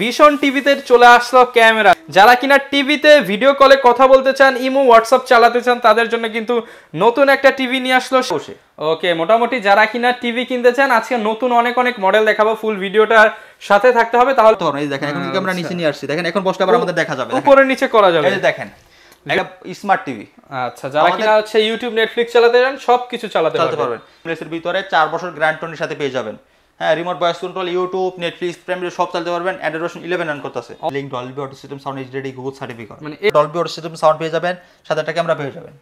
Vision টিভিতে চলে আসলো ক্যামেরা যারা কিনা টিভিতে ভিডিও কলে কথা বলতে চান ইমো হোয়াটসঅ্যাপ চালাতে চান তাদের জন্য কিন্তু নতুন একটা টিভি নিয়ে আসলো ওকে মোটামুটি যারা কিনা টিভি কিনতে চান আজকে নতুন অনেক অনেক মডেল দেখাবো ফুল ভিডিওটার সাথে থাকতে হবে তাহলে ধরুন এই দেখেন এখন আমরা নিচে আচ্ছা। নিয়ে আসছি দেখেন এখন বসটা আবার আমাদের দেখা যাবে উপরে নিচে করা যাবে এই দেখেন স্মার্ট টিভি আচ্ছা যারা কিনা হচ্ছে ইউটিউব নেটফ্লিক্স চালাতে চান সবকিছু চালাতে পারবেন প্লেসের ভিতরে চার বছর গ্যারান্টি সাথে পেয়ে যাবেন হ্যাঁ remote voice control YouTube Netflix Prime সব চালতে পারবেন অ্যান্ড্রয়েড ভার্সন 11 রান করতেছে link Dolby audio system sound HD Google certificate মানে ডলবি অটো সিস্টেম সাউন্ড পেয়ে যাবেন সাথে একটা ক্যামেরা পেয়ে যাবেন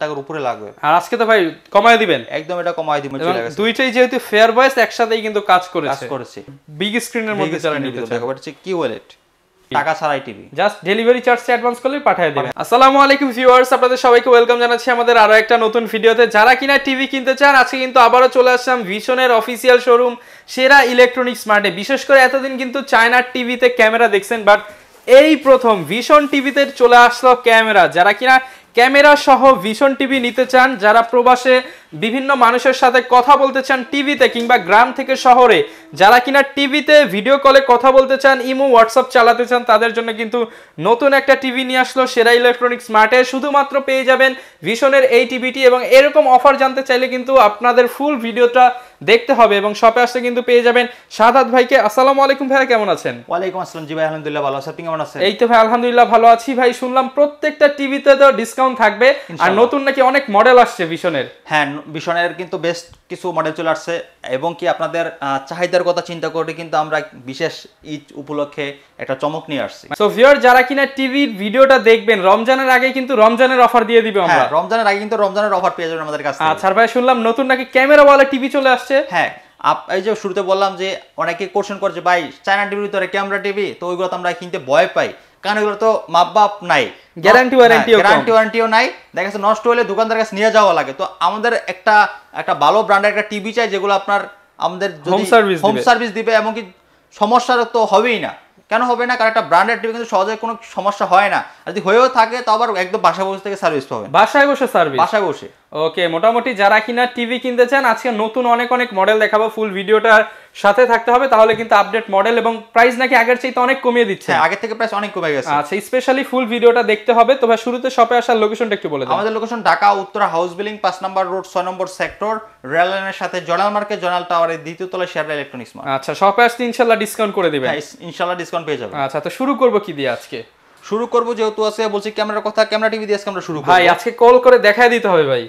টাকার উপরে লাগবে আর আজকে তো ভাই কমায় দিবেন একদম এটা কমায় দিবেন চলে গেছে দুইটাই যেহেতু ফেয়ার ভয়েস একসাথেই কিন্তু কাজ করেছে কাজ করেছে বিগ স্ক্রিনের মধ্যে চালানো নিতে চাই এটা কি ওয়ালেট টাকা ছাড়াই টিভি জাস্ট ডেলিভারি চার্জটা অ্যাডভান্স পাঠিয়ে আসসালামু আলাইকুম ভিউয়ার্স আপনাদের সবাইকে ওয়েলকাম জানাচ্ছি আমাদের আরো একটা নতুন ভিডিওতে যারা কিনা টিভি কিনতে চান আজকে কিন্তু আবারও চলে আসলাম ভিশনের অফিসিয়াল শোরুম সেরা ইলেকট্রনিক্স মার্টে বিশেষ করে এতদিন কিন্তু চায়নার টিভিতে ক্যামেরা দেখছেন বাট এই প্রথম ভীষণ টিভিতে চলে আসলো ক্যামেরা যারা কিনা ক্যামেরা সহ ভিশন টিভি নিতে চান যারা প্রবাসে বিভিন্ন মানুষের সাথে কথা বলতে চান টিভিতে কিংবা গ্রাম থেকে শহরে যারা কিনা টিভিতে ভিডিও কলে কথা বলতে চান ইমো হোয়াটসঅ্যাপ চালাতে চান তাদের জন্য কিন্তু নতুন একটা টিভি নিয়ে আসলো সেরা ইলেকট্রনিক স্মার্টে শুধুমাত্র পেয়ে যাবেন ভিশনের এই টিভিটি এবং এরকম অফার জানতে চাইলে কিন্তু আপনাদের ফুল ভিডিওটা দেখতে হবে এবং শপে আসতে কিন্তু পেয়ে যাবেন সাদাত ভাইকে আসসালামু আলাইকুম ভাইয়া কেমন আছেন ওয়ালাইকুম আসসালাম জি ভাই আলহামদুলিল্লাহ ভালো আছেন কেমন আছেন এই তো ভাই আলহামদুলিল্লাহ ভালো আছি ভাই শুনলাম প্রত্যেকটা টিভিতে তো ডিসকাউন্ট থাকবে আর নতুন নাকি অনেক মডেল আসছে ভিশনের হ্যাঁ ভিশনের কিন্তু বেস্ট কিছু মডেল চলে আসছে এবং কি আপনাদের চাহিদার কথা চিন্তা করে কিন্তু আমরা বিশেষ ঈদ উপলক্ষে একটা চমক নিয়ে আসছি সো ভিওর যারা কিনা টিভির ভিডিওটা দেখবেন রমজানের আগে কিন্তু রমজানের অফার দিয়ে দিবে হ্যাঁ, আমরা রমজানের আগে কিন্তু রমজানের অফার পেয়ে যাবেন আমাদের কাছে আচ্ছা ভাই শুনলাম নতুন নাকি ক্যামেরা ওয়ালা টিভি চলে আসছে হ্যাঁ এই যে শুরুতে বললাম যে অনেকে কোশ্চেন করছে ভাই চায়না টিভির ভিতরে ক্যামেরা টিভি তো ওইগুলো তো আমরা কিনতে ভয় পাই কারণ এগুলো তো মাপবাপ নাই গ্যারান্টি ওয়ারেন্টি গ্যারান্টি ওয়ারেন্টিও নাই দেখা যাচ্ছে নষ্ট হলে দোকানদার কাছে নিয়ে যাওয়া লাগে তো আমাদের একটা একটা ভালো ব্র্যান্ডের একটা টিভি চাই যেগুলো আপনার আমাদের হোম সার্ভিস হোম সার্ভিস দিবে এমনকি সমস্যার তো হবেই না কেন হবে না কারণ একটা ব্র্যান্ডের টিভি কিন্তু সহজে কোনো সমস্যা হয় না আর যদি হয়েও থাকে তো আবার একদম বাসায় বসে থেকে সার্ভিস হবে বাসায় বসে সার্ভিস বাসায় বসে ওকে মোটামুটি যারা কিনা টিভি কিনতে চান আজকে নতুন অনেক অনেক মডেল দেখাবো ফুল ভিডিওটার সাথে থাকতে হবে তাহলে কিন্তু আপডেট মডেল এবং প্রাইস নাকি আগের চেয়ে অনেক কমিয়ে দিচ্ছে হ্যাঁ, আগের থেকে প্রাইস অনেক কমে গেছে আচ্ছা স্পেশালি ফুল ভিডিওটা দেখতে হবে তো ভাই শুরুতে শপে আসার লোকেশনটা একটু বলে দাও আমাদের location Dhaka Uttara house building পাঁচ নম্বর রোড ছয় নম্বর সেক্টর রেল লাইনের সাথে জোনাল মার্কেট জোনাল টাওয়ারের দ্বিতীয় তলায় শেয়ার ইলেকট্রনিক্স মার্কেট আচ্ছা শপে আসতে ইনশাআল্লাহ ডিসকাউন্ট করে দিবেন হ্যাঁ, ইনশাআল্লাহ ডিসকাউন্ট পেয়ে যাবেন আচ্ছা তো শুরু করব কি দিয়ে আজকে শুরু করব যেহেতু আছে বলছি ক্যামেরার কথা ক্যামেরা টিভি দিয়ে আজকে আমরা শুরু করব ভাই আজকে কল করে দেখায় দিতে হবে ভাই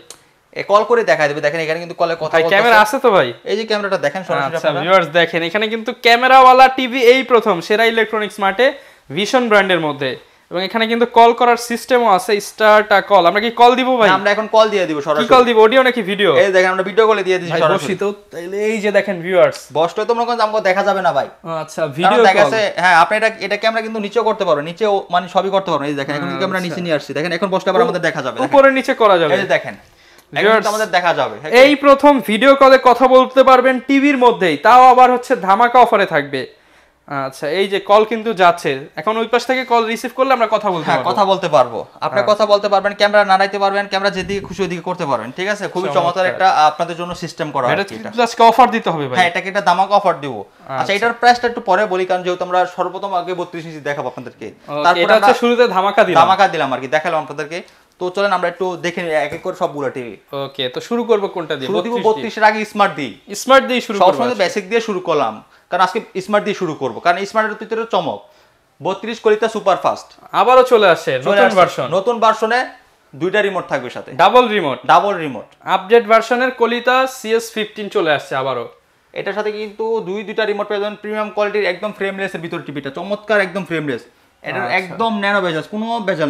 কল করে দেখা দেবে দেখেন এখানে কিন্তু কলে কথা ক্যামেরা আছে তো ভাই এই যে ক্যামেরাটা দেখেন সরাসরি ভিউয়ার্স আচ্ছা, দেখেন এখানে কিন্তু ক্যামেরাওয়ালা টিভি এই প্রথম সেরা ইলেকট্রনিক্স মার্টে ভিশন ব্র্যান্ডের মধ্যে এবং এখানে কিন্তু কল করার সিস্টেমও আছে স্টারটা কল আমরা কি কল দিব ভাই আমরা এখন কল দিয়ে দিব সরাসরি কল দিব অডিও নাকি ভিডিও এই দেখেন আমরা ভিডিও কলে দিয়ে দিচ্ছি সরাসরি বসি তো তাহলে এই যে দেখেন ভিউয়ার্স তো তোমরা কোন আমাকে দেখা যাবে না ভাই আচ্ছা ভিডিও কল গেছে হ্যাঁ আপনি এটা এটা ক্যামেরা কিন্তু নিচে করতে পারো নিচে মানে সবই করতে পারো এই দেখেন এখন ক্যামেরা আচ্ছা। নিচে নিয়ে আসছি দেখেন এখন বসলে আবার আমাদের দেখা যাবে উপরে নিচে করা যাবে এই দেখেন আমাদের দেখা যাবে হ্যাঁ এই প্রথম ভিডিও কলে কথা বলতে পারবেন টিভির মধ্যেই তাও আবার হচ্ছে ধামাকা অফারে থাকবে আচ্ছা এই যে কল কিন্তু যাচ্ছে এখন ওই পাশ থেকে কল রিসিভ করলে আমরা কথা বলতে হ্যাঁ, কথা বলতে পারবো আপনি হ্যাঁ। কথা বলতে পারবেন ক্যামেরা নাড়াইতে পারবেন ক্যামেরা যেদিকে খুশি করতে পারবেন ঠিক আছে খুবই চমৎকার একটা আপনাদের জন্য সিস্টেম করা অফার দিতে হবে ভাই হ্যাঁ এটাকে একটা দামাক অফার দিব আচ্ছা, আচ্ছা। এটার প্রাইসটা একটু পরে বলি কারণ যেহেতু আমরা সর্বপ্রথম আগে বত্রিশ ইঞ্চি দেখাবো আপনাদেরকে তারপর শুরুতে ধামাকা দিলাম ধামাকা দিলাম আর কি দেখালাম আপনাদেরকে তো চলেন আমরা একটু দেখে নিই এক এক করে সব টিভি ওকে তো শুরু করব কোনটা দিয়ে শুরু দিব 32 এর আগে স্মার্ট দিই স্মার্ট দিয়ে শুরু করব সবসময় বেসিক দিয়ে শুরু করলাম কারণ আজকে স্মার্ট দিয়ে শুরু করব কারণ স্মার্টের ভিতরে চমক 32 কলিতা সুপার ফাস্ট আবারও চলে আসে নতুন ভার্সন নতুন ভার্সনে দুইটা রিমোট থাকবে সাথে double remote double remote update ভার্সনের কলিতা সিএস ফিফটিন চলে আসছে আবারও এটার সাথে কিন্তু দুই দুইটা রিমোট পেয়ে যাবেন প্রিমিয়াম কোয়ালিটির একদম ফ্রেমলেসের ভিতর টিভিটা চমৎকার একদম ফ্রেমলেস এটা আচ্ছা। একদম ন্যানো কোনো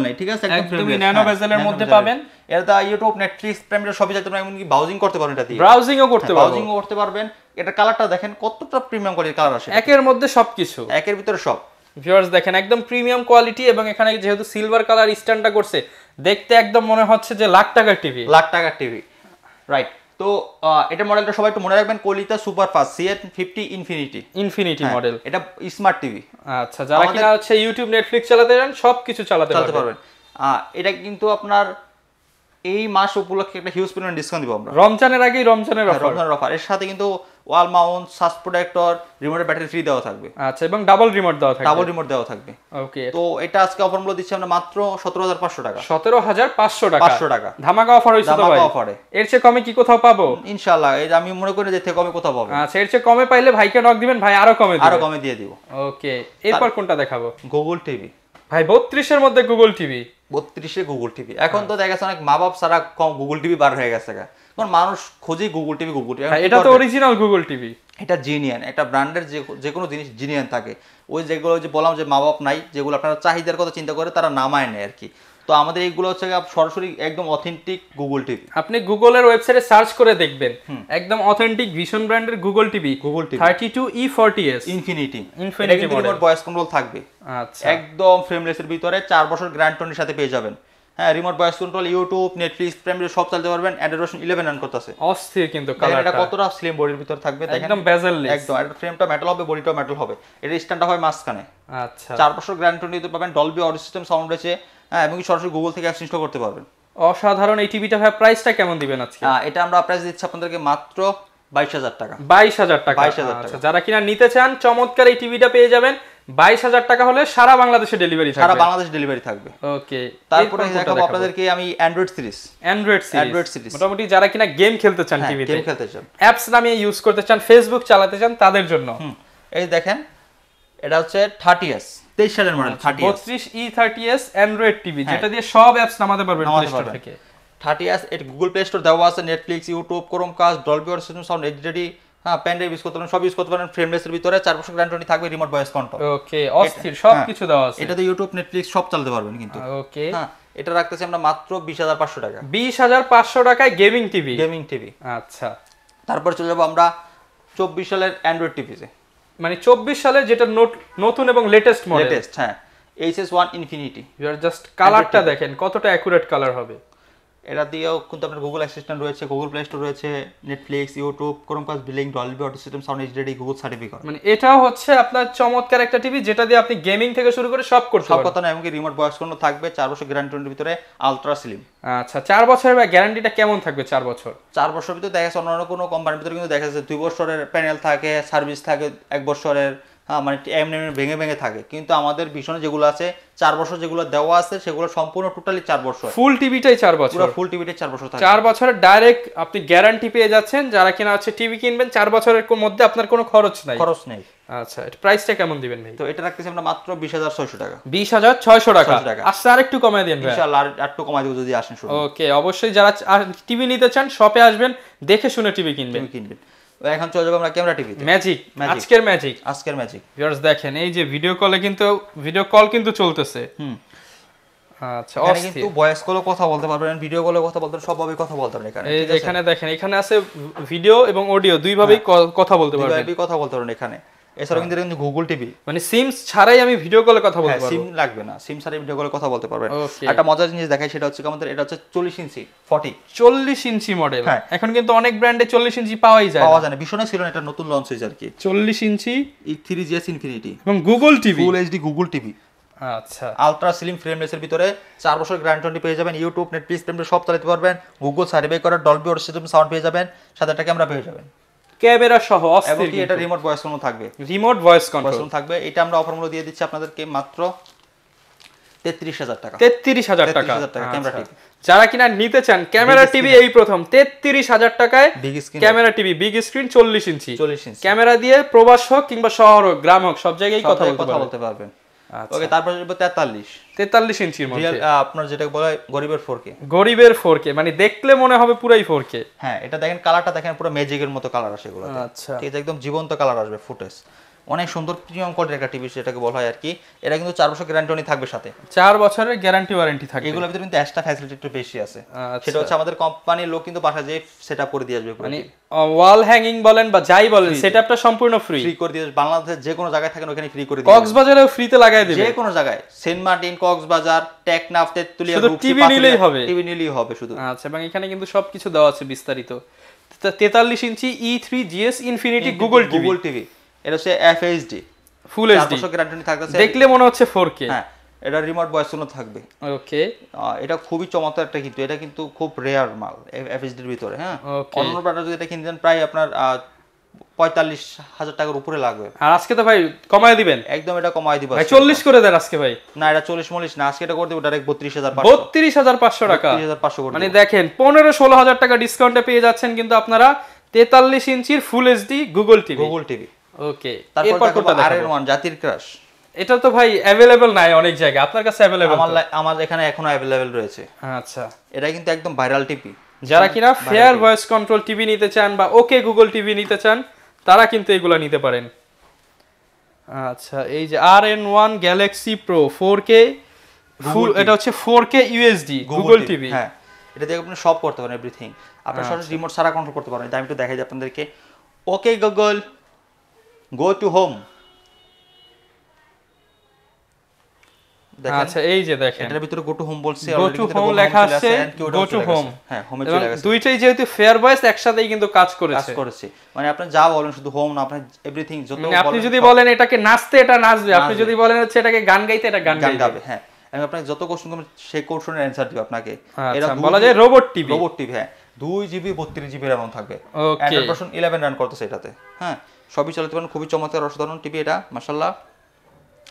নাই ঠিক আছে হ্যাঁ, ন্যানো মধ্যে পাবেন এটা ইউটিউব নেটফ্লিক্স সবই যাতে এমনকি হ্যাঁ, ব্রাউজিং করতে পারবেন এটা দিয়ে ব্রাউজিংও করতে পারবেন ব্রাউজিংও করতে পারবেন এটা কালারটা দেখেন কতটা প্রিমিয়াম কোয়ালিটির কালার আছে একের মধ্যে সবকিছু একের ভিতরে সব ভিউয়ার্স দেখেন একদম প্রিমিয়াম কোয়ালিটি এবং এখানে যেহেতু সিলভার কালার স্ট্যান্ডটা করছে দেখতে একদম মনে হচ্ছে যে লাখ টাকার টিভি লাখ টাকার টিভি রাইট তো এটা মডেলটা সবাই একটু মনে রাখবেন কলিতা সুপার ফাস্ট সিএট ফিফটি ইনফিনিটি ইনফিনিটি মডেল এটা স্মার্ট টিভি আচ্ছা যারা কিনা হচ্ছে ইউটিউব নেটফ্লিক্স চালাতে চান সব কিছু চালাতে পারবেন এটা কিন্তু আপনার এই মাস উপলক্ষে একটা হিউজ পরিমাণ ডিসকাউন্ট দিব আমরা রমজানের আগেই রমজানের অফার হ্যাঁ, রমজানের অফার এর সাথে কিন্তু ওয়াল মাউন্ট সাস প্রোটেক্টর রিমোটের ব্যাটারি ফ্রি দেওয়া থাকবে আচ্ছা এবং ডাবল রিমোট দেওয়া থাকবে ডাবল রিমোট দেওয়া থাকবে ওকে তো এটা আজকে অফার মূল্য দিচ্ছি আমরা মাত্র 17500 টাকা 17500 টাকা 500 টাকা ধামাকা অফার হইছে তো ভাই অফারে এর চেয়ে কমে কি কোথাও পাবো ইনশাআল্লাহ এই আমি মনে করি যে থেকে কমে কোথাও পাবো আচ্ছা এর চেয়ে কমে পাইলে ভাইকে নক দিবেন ভাই আরো কমে দিবেন আরো কমে দিয়ে দিব ওকে এরপর কোনটা দেখাবো গুগল টিভি ভাই 32 এর মধ্যে গুগল টিভি বত্রিশে গুগল টিভি এখন হ্যাঁ। তো দেখা অনেক মা বাপ সারা কম গুগল টিভি বার হয়ে গেছে কারণ মানুষ খোঁজে গুগল টিভি গুগল টিভি এটা তো অরিজিনাল গুগল টিভি এটা জিনিয়ান একটা ব্র্যান্ডের যে যে কোনো জিনিস জিনিয়ান থাকে ওই যেগুলো যে বললাম যে মা বাপ নাই যেগুলো আপনারা চাহিদার কথা চিন্তা করে তারা নামায় নেয় আর কি তো আমাদের এইগুলো হচ্ছে সরাসরি একদম অথেন্টিক গুগল টিভি আপনি গুগলের ওয়েবসাইটে সার্চ করে দেখবেন একদম অথেন্টিক ভিশন ব্র্যান্ডের Google TV Google TV thirty two E forty S infinity infinity model voice control থাকবে আচ্ছা একদম এর ভিতরে চার বছর গ্র্যান্ড টোনের সাথে পেয়ে যাবেন হ্যাঁ remote voice control YouTube Netflix Prime সব চালাতে পারবেন অ্যান্ড্রয়েড ভার্সন 11 রান করতেছে অস্থির কিন্তু কালার এটা কতটা স্লিম বডির ভিতর থাকবে একদম বেজেললেস একদম এটা ফ্রেমটা মেটাল হবে বডিটা মেটাল হবে এটা স্ট্যান্ডটা হয় মাঝখানে আচ্ছা চার বছর গ্র্যান্ড দিতে পাবেন ডলবি অডিও সিস্টেম সাউন্ড রয়েছে হ্যাঁ এবং সরাসরি গুগল থেকে অ্যাপস ইনস্টল করতে পারবেন অসাধারণ এই টিভিটা ভাই প্রাইসটা কেমন দিবেন আজকে এটা আমরা প্রাইস দিচ্ছি আপনাদেরকে মাত্র বাইশ হাজার টাকা বাইশ হাজার টাকা বাইশ হাজার আচ্ছা, টাকা যারা কিনা নিতে চান চমৎকার এই টিভিটা পেয়ে যাবেন বাইশ হাজার টাকা হলে সারা বাংলাদেশে ডেলিভারি সারা বাংলাদেশ ডেলিভারি থাকবে ওকে তারপরে দেখাবো আপনাদেরকে আমি Android series Android series Android series মোটামুটি যারা কিনা গেম খেলতে চান টিভিতে হ্যাঁ, গেম খেলতে চান অ্যাপস নামে ইউজ করতে চান ফেসবুক চালাতে চান তাদের জন্য এই দেখেন এটা হচ্ছে থার্টি ইয়ার্স তেইশ সালের মডেল আচ্ছা, বত্রিশ E thirty S Android TV যেটা দিয়ে সব অ্যাপস নামাতে পারবে থার্টি এস এটি গুগল প্লে স্টোর দেওয়া আছে Netflix YouTube Chrome cast Dolby audio system sound HD হ্যাঁ প্যান ইউজ করতে পারেন সব ইউজ করতে পারেন ফ্রেমলেসের ভিতরে চার বছর গ্যারান্টি থাকবে রিমোট ভয়েস কন্ট্রোল ওকে অস্থির সব হ্যাঁ, কিছু দেওয়া আছে এটাতে ইউটিউব নেটফ্লিক্স সব চালাতে পারবেন কিন্তু ওকে হ্যাঁ এটা রাখতেছি আমরা মাত্র বিশ হাজার পাঁচশো টাকা বিশ হাজার পাঁচশো টাকায় গেমিং টিভি গেমিং টিভি আচ্ছা তারপর চলে যাবো আমরা চব্বিশ সালের অ্যান্ড্রয়েড টিভিতে মানে চব্বিশ সালে যেটা নতুন এবং লেটেস্ট মডেল লেটেস্ট হ্যাঁ এইচএস ওয়ান আর জাস্ট কালারটা দেখেন কতটা অ্যাকুরেট কালার হবে এটা দিয়েও কিন্তু আপনার গুগল অ্যাসিস্ট্যান্ট রয়েছে গুগল প্লে স্টোর রয়েছে Netflix YouTube Chromecast billing Dolby audio system sound HD Google certificate মানে এটা হচ্ছে আপনার চমৎকার একটা টিভি যেটা দিয়ে আপনি গেমিং থেকে শুরু করে সব করতে সব কথা না এমনকি রিমোট বয়স কোনো থাকবে চার বছর গ্যারান্টির ভিতরে আলট্রা স্লিম আচ্ছা চার বছরের গ্যারান্টিটা কেমন থাকবে চার বছর চার বছর ভিতরে দেখা যাচ্ছে অন্য কোনো কোম্পানির ভিতরে কিন্তু দেখা যাচ্ছে দুই বছরের প্যানেল থাকে সার্ভিস থাকে এক বছরের হ্যাঁ, মানে এমনি এমনি ভেঙে ভেঙে থাকে কিন্তু আমাদের ভীষণ যেগুলো আছে চার বছর যেগুলো দেওয়া আছে সেগুলো সম্পূর্ণ টোটালি চার বছর ফুল টিভিটাই চার বছর ফুল টিভিটাই চার বছর চার বছরের ডাইরেক্ট আপনি গ্যারান্টি পেয়ে যাচ্ছেন যারা কিনা আছে টিভি কিনবেন চার বছরের মধ্যে আপনার কোনো খরচ নাই খরচ নেই আচ্ছা প্রাইসটা কেমন দিবেন ভাই তো এটা রাখতেছি আমরা মাত্র বিশ হাজার ছয়শো টাকা বিশ হাজার ছয়শো টাকা আসছে আর একটু কমাই দিন ইনশাআল্লাহ আর একটু কমাই দেবো যদি আসেন ওকে অবশ্যই যারা টিভি নিতে চান শপে আসবেন দেখে শুনে টিভি কিনবেন কিনবেন এখন চলে যাবো আমরা ক্যামেরা টিভিতে ম্যাজিক আজকের ম্যাজিক আজকের ম্যাজিক ভিউয়ার্স দেখেন এই যে ভিডিও কলে কিন্তু ভিডিও কল কিন্তু চলতেছে এখানে দেখেন এখানে আছে ভিডিও এবং অডিও দুইভাবেই হ্যাঁ। কথা বলতে পারবেন কথা বলতে পারবেন এখানে এছাড়াও হ্যাঁ। কিন্তু কিন্তু গুগল টিভি মানে সিম ছাড়াই আমি ভিডিও কলে কথা হ্যাঁ, বলতে পারবো সিম লাগবে না সিম ছাড়াই ভিডিও কলে কথা বলতে পারবেন একটা মজার জিনিস দেখাই সেটা হচ্ছে আমাদের এটা হচ্ছে 40 ইঞ্চি 40 40 ইঞ্চি মডেল হ্যাঁ। এখন কিন্তু অনেক ব্র্যান্ডে 40 ইঞ্চি পাওয়াই যায় পাওয়া যায় না ভীষণ ছিল এটা নতুন লঞ্চ হয়েছে আর কি 40 ইঞ্চি ই 3GS ইনফিনিটি এবং Google TV full HD Google TV আচ্ছা আলট্রা স্লিম ফ্রেমলেসের ভিতরে চার বছর গ্যারান্টি পেয়ে যাবেন ইউটিউব নেটফ্লিক্স সব চালাতে পারবেন গুগল সার্ভে করার ডলবি ওর সাউন্ড পেয়ে যাবেন সাথে একটা ক্যামেরা পেয়ে যাবেন ক্যামেরা সহ অস্থির এটা রিমোট ভয়েস কন্ট্রোল থাকবে রিমোট ভয়েস কন্ট্রোল থাকবে এটা আমরা অফার মূল্য দিয়ে দিচ্ছি আপনাদেরকে মাত্র 33000 টাকা 33000 টাকা 33000 টাকা ক্যামেরা আচ্ছা। টিভি যারা কিনা নিতে চান ক্যামেরা টিভি এই প্রথম 33000 টাকায় big screen camera TV big screen 40 inch 40 inch camera দিয়ে প্রবাস হোক কিংবা শহর হোক গ্রাম হোক সব জায়গায় কথা বলতে পারবেন আচ্ছা। ওকে তারপর তেতাল্লিশ তেতাল্লিশ ইঞ্চির মধ্যে আপনার যেটা বলে গরিবের ফোর কে গরিবের ফোর কে মানে দেখলে মনে হবে পুরাই ফোর কে হ্যাঁ এটা দেখেন কালারটা দেখেন পুরো ম্যাজিকের মতো কালার আসে এগুলো আচ্ছা ঠিক আছে একদম জীবন্ত কালার আসবে ফুটেজ অনেক সুন্দর প্রিমিয়াম কোয়ালিটির একটা টিভি সেটাকে বলা হয় আর কি এটা কিন্তু চার বছর গ্যারান্টি অনেক থাকবে সাথে চার বছরের গ্যারান্টি ওয়ারেন্টি থাকবে এগুলোর ভিতরে কিন্তু এক্সট্রা ফ্যাসিলিটি একটু বেশি আছে আচ্ছা। সেটা হচ্ছে আমাদের কোম্পানির লোক কিন্তু বাসা যেয়ে সেট করে দিয়ে আসবে মানে ওয়াল হ্যাঙ্গিং বলেন বা যাই বলেন সেটআপটা সম্পূর্ণ ফ্রি ফ্রি করে দিয়ে বাংলাদেশের যে কোনো জায়গায় থাকেন ওখানে ফ্রি করে দিয়ে কক্সবাজারেও ফ্রিতে লাগায় দেবে যে কোনো জায়গায় Saint Martin Cox's Bazar Teknaf Tetulia TV নিলেই হবে টিভি নিলেই হবে শুধু আচ্ছা এবং এখানে কিন্তু সবকিছু দেওয়া আছে বিস্তারিত তেতাল্লিশ inch E three GS infinity Google TV এটা হচ্ছে এফ এইচডি ফুল এইচডি থাকতেছে দেখলে মনে হচ্ছে 4K হ্যাঁ এটা রিমোট থাকবে ওকে এটা খুবই চমৎকার একটা কিন্তু এটা কিন্তু খুব রেয়ার মাল ভিতরে হ্যাঁ অন্য যদি এটা প্রায় আপনার পঁয়তাল্লিশ হাজার টাকার উপরে লাগবে আর আজকে তো ভাই কমায় দিবেন একদম এটা কমায় দিবেন ভাই চল্লিশ করে দেন আজকে ভাই না এটা চল্লিশ মল্লিশ না আজকে এটা করে দেবো ডাইরেক্ট বত্রিশ হাজার বত্রিশ হাজার পাঁচশো টাকা হাজার পাঁচশো মানে দেখেন পনেরো ষোলো হাজার টাকা ডিসকাউন্টে পেয়ে যাচ্ছেন কিন্তু আপনারা তেতাল্লিশ ইঞ্চির full HD Google TV Google TV okay কোনটা জাতির ক্রাশ এটা তো ভাই अवेलेबल নাই অনেক জায়গায় আপনার কাছে अवेलेबल আমার আমার এখানে এখনো अवेलेबल রয়েছে আচ্ছা এটা কিন্তু একদম ভাইরাল টিপি যারা কিনা ফেয়ার ভয়েস কন্ট্রোল টিভি নিতে চান বা ওকে গুগল টিভি নিতে চান তারা কিন্তু এগুলা নিতে পারেন আচ্ছা এই যে R N one Galaxy Pro four K full এটা হচ্ছে four K USD Google TV হ্যাঁ এটা দিয়ে আপনি সব করতে পারেন এভরিথিং আপনার আচ্ছা। সরাসরি রিমোট সারা কন্ট্রোল করতে পারেন আমি একটু দেখাই আপনাদেরকে okay Google go to home আচ্ছা এই যে দেখেন এটার ভিতরে গো টু হোম বলছে গো টু হোম লেখা আছে গো টু হোম হ্যাঁ হোমে চলে গেছে দুইটাই যেহেতু ফেয়ার একসাথেই কিন্তু কাজ করেছে কাজ করেছে মানে আপনি যা বলেন শুধু হোম না আপনি এভরিথিং যত আপনি যদি বলেন এটাকে নাচতে এটা নাচবে আপনি যদি বলেন হচ্ছে এটাকে গান গাইতে এটা গান গাইবে হ্যাঁ আমি আপনাকে যত কোশ্চেন করবেন সেই কোশ্চেনের অ্যানসার দিব আপনাকে এটা আচ্ছা, বলা যায় রোবট টিভি রোবট টিভি হ্যাঁ দুই জিবি বত্রিশ জিবি র্যাম থাকবে অ্যান্ড্রয়েড ভার্সন ইলেভেন রান করতেছে এটাতে হ্যাঁ সবই চালাতে পারেন খুবই চমৎকার অসাধারণ টিভি এটা মাসাল্লাহ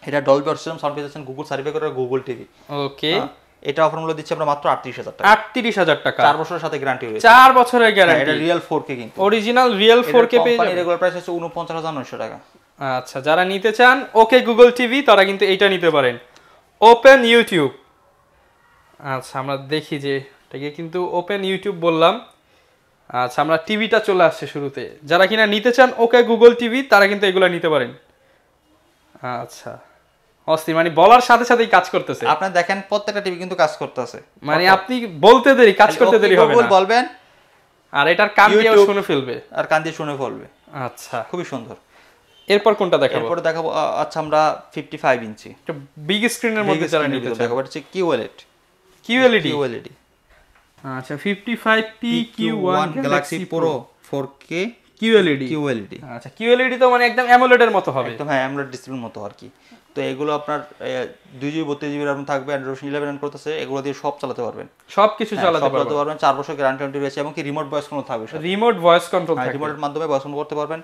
এটা ডলবি অরিজিনাল সাউন্ড পেয়েছেন গুগল সার্ভে করে গুগল টিভি ওকে এটা অফার মূল্য দিচ্ছে আমরা মাত্র আটত্রিশ হাজার টাকা আটত্রিশ হাজার টাকা চার বছরের সাথে গ্যারান্টি হয়েছে চার বছরের গ্যারান্টি এটা রিয়েল ফোর কে কিন্তু অরিজিনাল রিয়েল ফোর কে পেয়ে যাবেন রেগুলার প্রাইস হচ্ছে হাজার নয়শো টাকা আচ্ছা যারা নিতে চান ওকে গুগল টিভি তারা কিন্তু এটা নিতে পারেন ওপেন ইউটিউব আচ্ছা আমরা দেখি যে এটাকে কিন্তু ওপেন ইউটিউব বললাম আচ্ছা আমরা টিভিটা চলে আসছে শুরুতে যারা কিনা নিতে চান ওকে গুগল টিভি তারা কিন্তু এগুলো নিতে পারেন আচ্ছা অস্থির মানে বলার সাথে সাথেই কাজ করতেছে আপনি দেখেন প্রত্যেকটা টিভি কিন্তু কাজ করতেছে মানে আপনি বলতে দেরি কাজ করতে দেরি হবে না বলবেন আর এটার কান দিয়ে শুনে ফেলবে আর কান দিয়ে শুনে ফেলবে আচ্ছা খুবই সুন্দর এরপর কোনটা দেখাবো এরপর দেখাবো আচ্ছা আমরা 55 ইঞ্চি বিগ স্ক্রিনের মধ্যে যারা নিতে চাই দেখাবো এটা কিউএলইডি কিউএলইডি কিউএলইডি আচ্ছা 55 Galaxy Pro 4K QLED QLED আচ্ছা QLED তো মানে একদম AMOLED এর মতো হবে একদম হ্যাঁ AMOLED ডিসপ্লের মতো আর কি তো এগুলো আপনার দুই জিবি বত্রিশ থাকবে অ্যান্ড্রয়েড ইলেভেন রান করতেছে এগুলো দিয়ে সব চালাতে পারবেন হ্যাঁ, সব কিছু চালাতে পারবেন চার বছর গ্যারান্টি রয়েছে এবং কি রিমোট ভয়েস কন্ট্রোল থাকবে রিমোট ভয়েস কন্ট্রোল রিমোটের মাধ্যমে ভয়েস কন্ট্রোল করতে পারবেন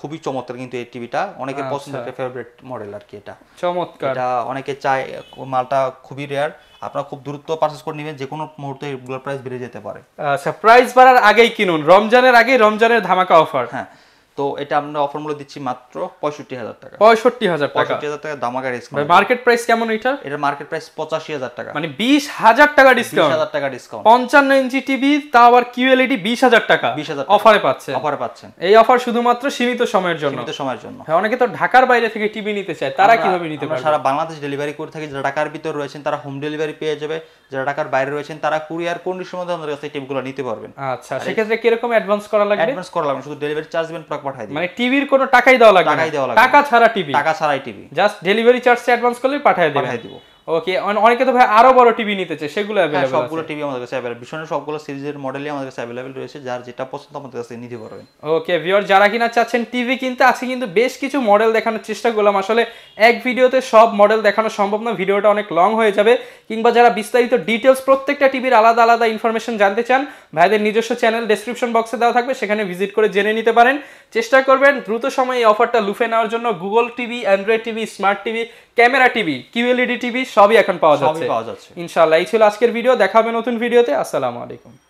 খুবই চমৎকার কিন্তু এই টিভিটা অনেকের আচ্ছা। পছন্দের একটা ফেভারিট মডেল আর কি এটা চমৎকার এটা অনেকে চায় মালটা খুবই রেয়ার আপনারা খুব দ্রুত পারচেজ করে নেবেন যে কোনো মুহূর্তে এগুলোর প্রাইস বেড়ে যেতে পারে আচ্ছা প্রাইস বাড়ার আগেই কিনুন রমজানের আগেই রমজানের ধামাকা অফার হ্যাঁ তো এটা আমরা অফার মূল্য দিচ্ছি মাত্র পঁয়ষট্টি হাজার টাকা পঁয়ষট্টি হাজার টাকা হাজার টাকা দামাকা ডিসকাউন্ট মার্কেট প্রাইস কেমন এটা এটা মার্কেট প্রাইস পঁচাশি হাজার টাকা মানে বিশ হাজার টাকা ডিসকাউন্ট হাজার টাকা ডিসকাউন্ট পঞ্চান্ন ইঞ্চি টিভি তা আবার কিউএলইডি e বিশ হাজার টাকা বিশ হাজার অফারে পাচ্ছেন অফারে পাচ্ছেন এই অফার শুধুমাত্র সীমিত সময়ের জন্য সীমিত সময়ের জন্য হ্যাঁ অনেকে তো ঢাকার বাইরে থেকে টিভি নিতে চায় তারা কিভাবে নিতে পারে সারা বাংলাদেশ ডেলিভারি করে থাকি যারা ঢাকার ভিতর রয়েছেন তারা হোম ডেলিভারি পেয়ে যাবে যারা ঢাকার বাইরে রয়েছেন তারা কুরিয়ার কন্ডিশন মধ্যে আমাদের কাছে টিভিগুলো নিতে পারবেন আচ্ছা সেক্ষেত্রে কিরকম অ্যাডভান্স করা লাগবে অ্যাডভান্স করা লাগবে শুধু ডেলিভারি চার্জ দিবেন পাঠিয়ে দিই মানে টিভির কোনো টাকাই দেওয়া লাগবে টাকাই দেওয়া লাগবে টাকা ছাড়া টিভি টাকা ছাড়াই TV just delivery charge advance করলে পাঠিয়ে দেব পাঠিয়ে দেবো ওকে অনেকে তো ভাই আরো বড় টিভি নিতে চায় সেগুলো अवेलेबल হ্যাঁ, সবগুলো টিভি আমাদের কাছে अवेलेबल বিশনের সবগুলো সিরিজের মডেলই আমাদের কাছে अवेलेबल রয়েছে যার যেটা পছন্দ আমাদের কাছে নিতে পারবেন ওকে ভিউয়ার যারা কিনা চাচ্ছেন টিভি কিনতে আছে কিন্তু বেশ কিছু মডেল দেখানোর চেষ্টা করলাম আসলে এক ভিডিওতে সব মডেল দেখানো সম্ভব না ভিডিওটা অনেক লং হয়ে যাবে কিংবা যারা বিস্তারিত ডিটেলস প্রত্যেকটা টিভির আলাদা আলাদা ইনফরমেশন জানতে চান ভাইদের নিজস্ব চ্যানেল ডেসক্রিপশন বক্সে দেওয়া থাকবে সেখানে ভিজিট করে জেনে নিতে পারেন চেষ্টা করবেন দ্রুত সময়ে এই অফারটা লুফে নেওয়ার জন্য Google TV Android TV smart TV camera TV QLED TV সবই এখন পাওয়া যাচ্ছে ইনশাআল্লাহ এই ছিল আজকের ভিডিও দেখাবে নতুন ভিডিওতে আসসালামু আলাইকুম